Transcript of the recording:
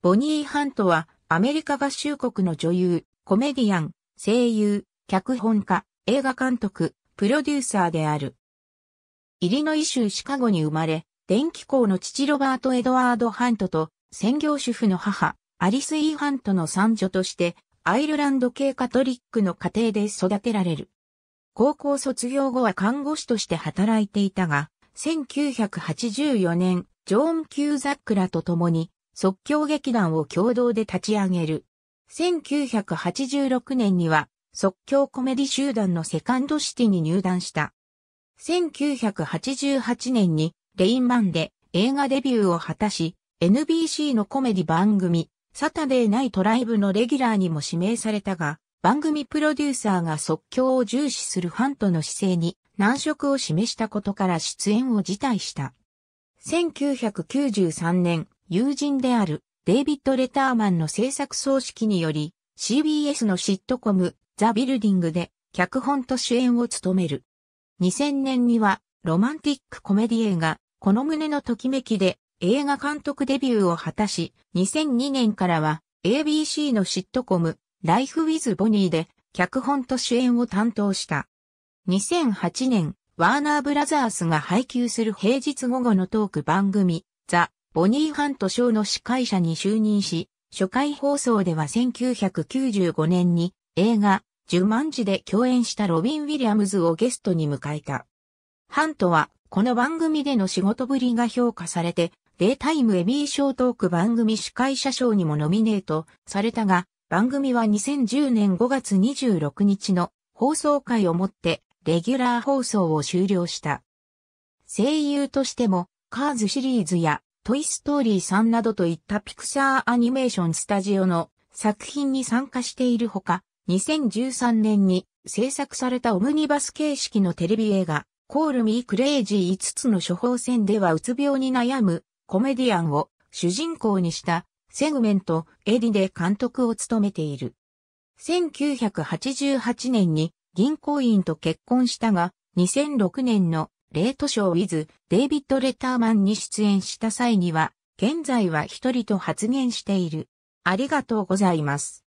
ボニー・ハントは、アメリカ合衆国の女優、コメディアン、声優、脚本家、映画監督、プロデューサーである。イリノイ州シカゴに生まれ、電気工の父ロバート・エドワード・ハントと、専業主婦の母、アリス・イー・ハントの三女として、アイルランド系カトリックの家庭で育てられる。高校卒業後は看護師として働いていたが、1984年、ジョーン・キューザックらと共に即興劇団を共同で立ち上げる。1986年には即興コメディ集団のセカンドシティに入団した。1988年にレインマンで映画デビューを果たし、NBC のコメディ番組、サタデーナイトライブのレギュラーにも指名されたが、番組プロデューサーが即興を重視するファンとの姿勢に難色を示したことから出演を辞退した。1993年、友人であるデイビッド・レターマンの制作葬式により CBS のシットコムザ・ビルディングで脚本と主演を務める。2000年にはロマンティックコメディ映画この胸のときめきで映画監督デビューを果たし、2002年からは ABC のシットコム、ライフ・ウィズ・ボニーで脚本と主演を担当した。2008年、ワーナーブラザースが配給する平日午後のトーク番組、ザ・ボニー・ハント賞の司会者に就任し、初回放送では1995年に映画、ジュマンジで共演したロビン・ウィリアムズをゲストに迎えた。ハントは、この番組での仕事ぶりが評価されて、デイタイムエビー賞トーク番組司会者賞にもノミネートされたが、番組は2010年5月26日の放送回をもって、レギュラー放送を終了した。声優としても、カーズシリーズやトイストーリー3などといったピクシャーアニメーションスタジオの作品に参加しているほか、2013年に制作されたオムニバス形式のテレビ映画、コールミークレイジー5つの処方箋ではうつ病に悩むコメディアンを主人公にしたセグメントエディで監督を務めている。1988年に銀行員と結婚したが、2006年のレートショー with デイビッド・レターマンに出演した際には、現在は一人と発言している。ありがとうございます。